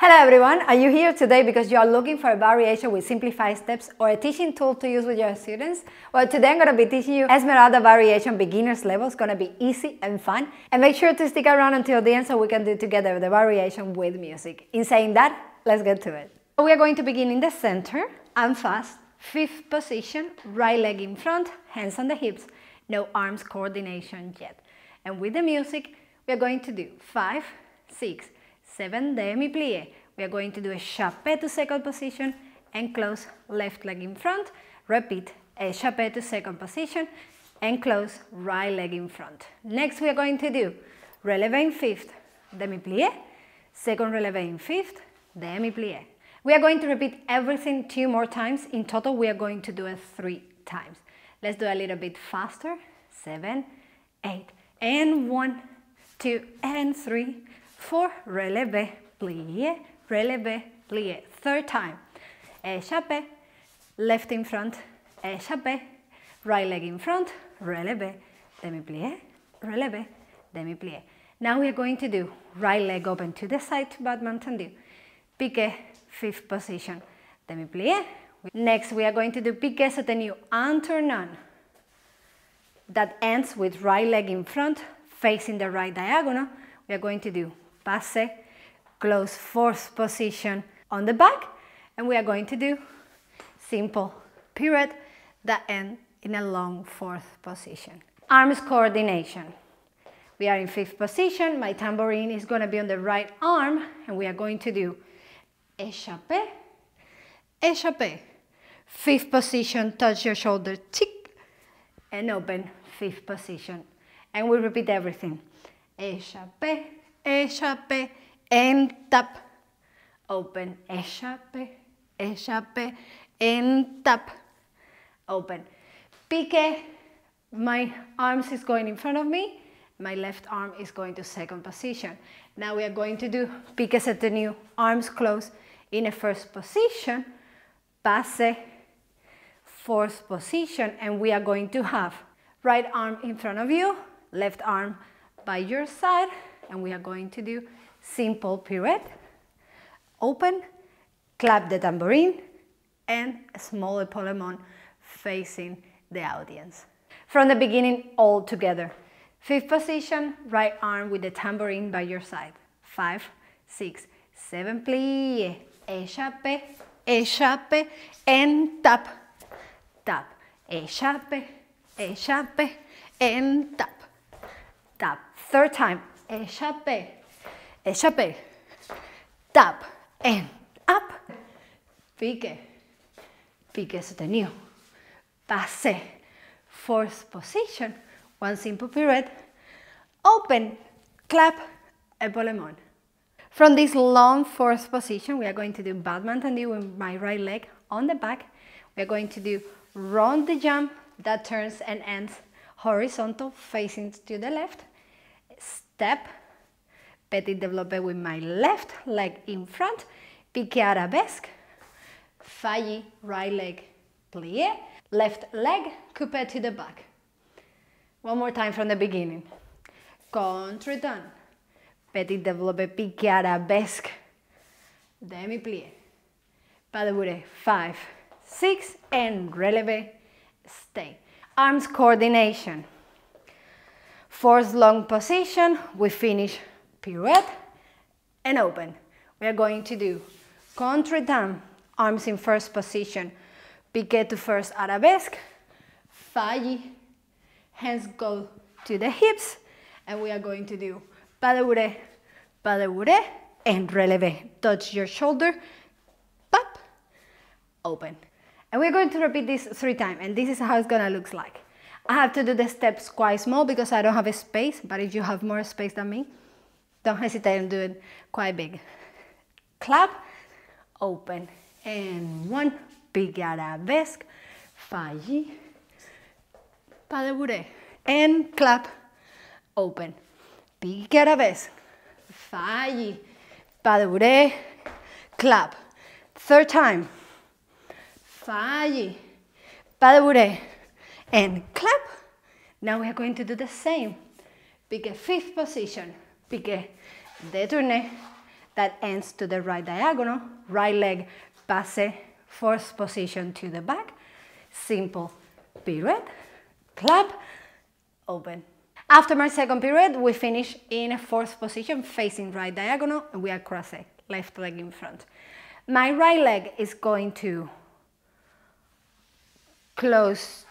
Hello everyone, are you here today because you are looking for a variation with simplified steps or a teaching tool to use with your students? Well, today I'm going to be teaching you Esmeralda Variation Beginner's Level. It's going to be easy and fun. And make sure to stick around until the end so we can do together the variation with music. In saying that, let's get to it. We are going to begin in the center and fast, fifth position, right leg in front, hands on the hips, no arms coordination yet. And with the music, we are going to do five, six, 7 demi plie. We are going to do a chape to second position and close left leg in front. Repeat a chape to second position and close right leg in front. Next we are going to do relevé in fifth, demi plie, second relevé in fifth, demi plie. We are going to repeat everything two more times. In total we are going to do it three times. Let's do a little bit faster. Seven, eight, and one, two, and three, Four relevé, plié, relevé, plié. Third time. Échappé, left in front, échappé, right leg in front, relevé, demi-plié, relevé, demi-plié. Now we are going to do right leg open to the side to Batman tendu. Pique, fifth position, demi-plié. Next we are going to do pique soutenu and turn on. That ends with right leg in front, facing the right diagonal. We are going to do passe, close fourth position on the back, and we are going to do simple pirouette that end in a long fourth position. Arms coordination. We are in fifth position, my tambourine is gonna be on the right arm, and we are going to do échappé, échappé. Fifth position, touch your shoulder, tick, and open, fifth position. And we repeat everything. Échappé, échape, entap. Open, échape, échape, entap. Open. Pique, my arms is going in front of me. My left arm is going to second position. Now we are going to do pique new arms close in a first position, passe, fourth position, and we are going to have right arm in front of you, left arm by your side, and we are going to do simple pirouette, open, clap the tambourine and a small epaulemon facing the audience. From the beginning all together. Fifth position, right arm with the tambourine by your side. Five, six, seven plie, échappe, échappe, and tap, tap, échappe, échappe, and tap, tap. Third time, échappé, échappé, tap, and up, pique, pique sostenido, pase, fourth position, one simple pirouette, open, clap, epaulemon. From this long fourth position, we are going to do Batman tendu with my right leg on the back. We are going to do round the jump that turns and ends horizontal facing to the left step, petit développé with my left leg in front, pique arabesque, failli, right leg plié, left leg coupé to the back. One more time from the beginning. Contretemps, petit développé pique arabesque, demi plié, pas de five, six, and relevé, stay. Arms coordination fourth long position, we finish pirouette and open. We are going to do contretemps, arms in first position, piqué to first arabesque, faille, hands go to the hips, and we are going to do pas de bourrée, pas de bourrée, and relevé. Touch your shoulder, pop, open. And we're going to repeat this three times, and this is how it's gonna look like. I have to do the steps quite small because I don't have a space, but if you have more space than me, don't hesitate and do it quite big. Clap, open, and one, big arabesque, failli, pas de bourrée, and clap, open, big arabesque, failli, pas de bourrée, clap, third time, failli, pas de bourrée, and clap. Now we are going to do the same. Pick a fifth position, pick a détourné that ends to the right diagonal, right leg passe, fourth position to the back, simple pirouette, clap, open. After my second pirouette, we finish in a fourth position, facing right diagonal, and we are crossing left leg in front. My right leg is going to close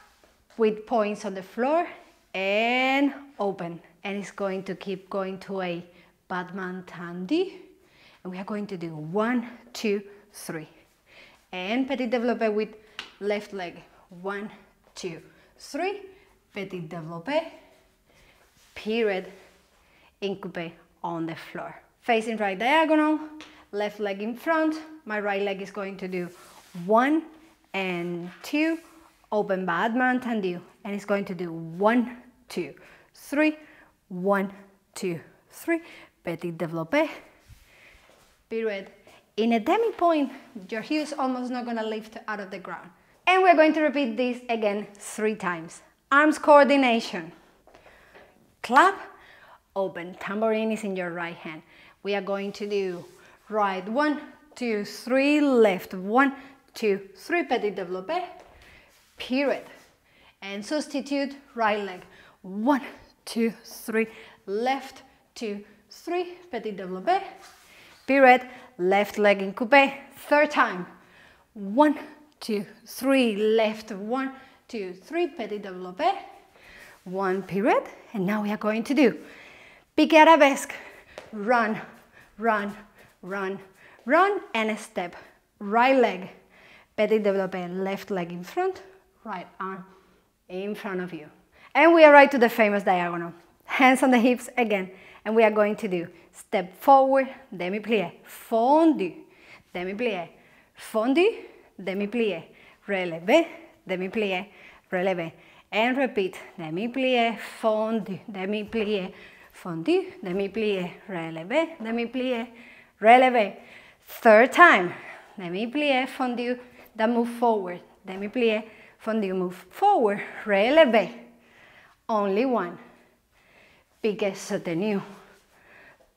with points on the floor and open. And it's going to keep going to a Batman Tandy. And we are going to do one, two, three. And petit développé with left leg. One, two, three. Petit développé. Period. Incubé on the floor. Facing right diagonal. Left leg in front. My right leg is going to do one and two open bad mountain dew and it's going to do one two three one two three petit développé pirouette in a demi point your heel is almost not going to lift out of the ground and we're going to repeat this again three times arms coordination clap open tambourine is in your right hand we are going to do right one two three left one two three petit développé period. And substitute right leg. One, two, three, left, two, three, petit développé, period, left leg in coupé, third time. One, two, three, left, one, two, three, petit développé, one period. And now we are going to do pique arabesque, run, run, run, run, and a step, right leg, petit développé, left leg in front, right arm in front of you. And we are right to the famous diagonal. Hands on the hips again. And we are going to do step forward, demi-plie, fondu, demi-plie, fondu, demi-plie, relevé, demi-plie, relevé. And repeat, demi-plie, fondu, demi-plie, fondu, demi-plie, relevé, demi-plie, relevé. Third time, demi-plie, fondu, then move forward, demi-plie, from move forward, releve. Only one. Pique soutenu.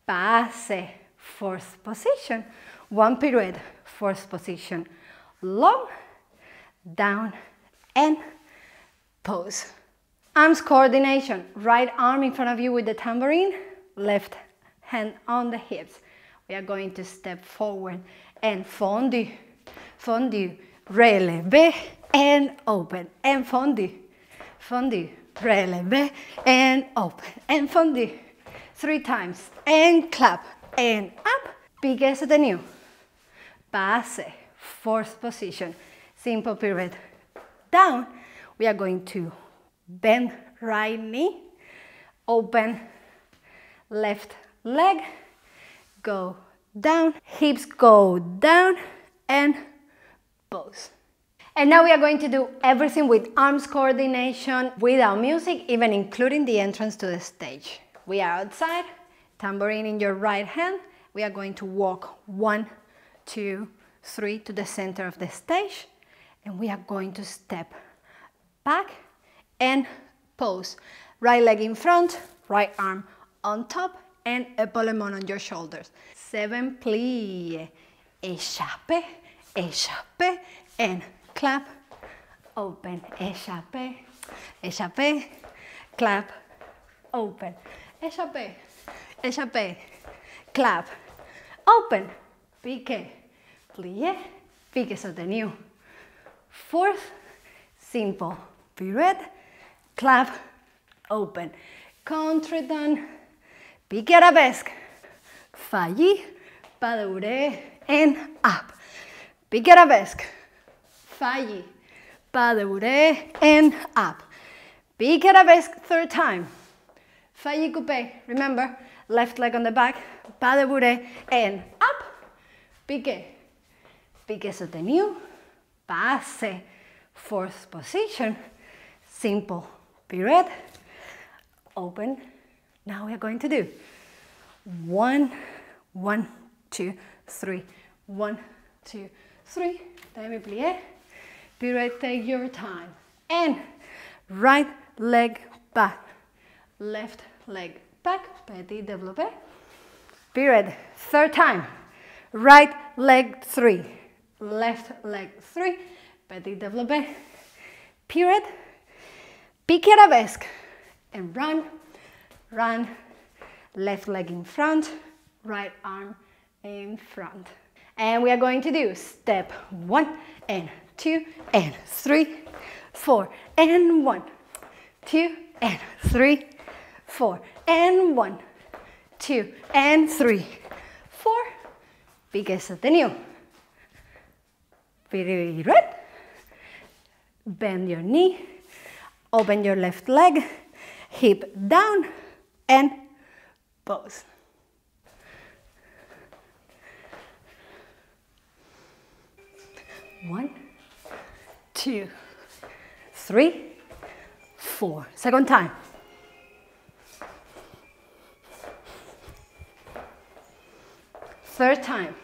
Passé. fourth position. One pirouette, fourth position. Long, down, and pose. Arms coordination. Right arm in front of you with the tambourine, left hand on the hips. We are going to step forward and fondue, fondue, releve, and open, and Fondi, Fondi, releve, and open, and Fondi, three times, and clap, and up, big as the new, passe, fourth position, simple pirouette, down, we are going to bend right knee, open left leg, go down, hips go down, and pose. And now we are going to do everything with arms coordination, without music, even including the entrance to the stage. We are outside, tambourine in your right hand. We are going to walk one, two, three to the center of the stage. And we are going to step back and pose. Right leg in front, right arm on top, and epaulemon on your shoulders. Seven plie, échappe, échappe, and clap, open, échappé, échappé, clap, open, échappé, échappé, clap, open, piqué, plié, piqué soutenu. Fourth, simple, pirouette, clap, open, contredan, piqué arabesque, fallí, pas en up, piqué arabesque falle. Pas and up. Big arabesque third time. Faille coupé, remember, left leg on the back, pas de and up. Pique. Pique soutenu. Pase. Fourth position. Simple. Period. Open. Now we are going to do one, one, two, three, one, two, three. Demi plié. Spirit, take your time. And right leg back, left leg back, petit développé. Spirit, Third time. Right leg three, left leg three, petit développé. Period. Pique arabesque and run, run. Left leg in front, right arm in front. And we are going to do step one and two, and three, four, and one, two, and three, four, and one, two, and three, four. Biggest atenu. Pretty right. Bend your knee, open your left leg, hip down, and pose. One, two, three, four. Second time. Third time.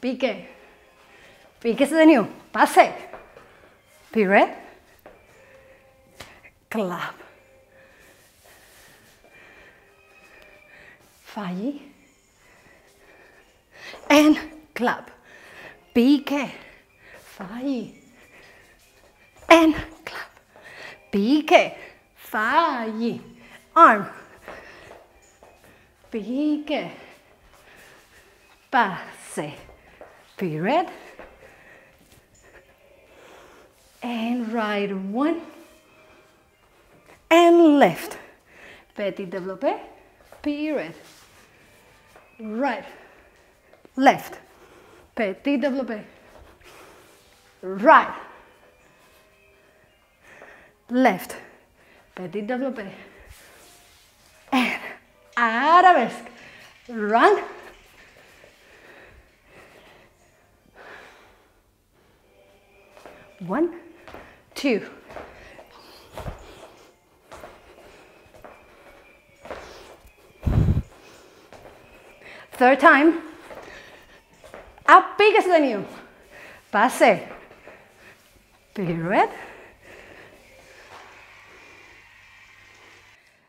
Pique. Pique de nuevo. Pase. Pirouette. Clap. Falle. And clap. Pique, fai, and clap. Pique, fai, arm. Pique, passe, period. And right one, and left. Petit développé, period. Right, left petit développé. Right. Left. Petit développé. And arabesque. Run. One, two. Third time. A big as the knee. Passe. Pirouette.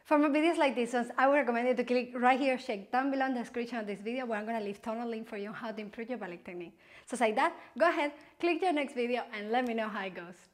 For more videos like this one, I would recommend you to click right here, check down below in the description of this video where I'm going to leave ton of link for you on how to improve your ballet technique. So say that, go ahead, click your next video and let me know how it goes.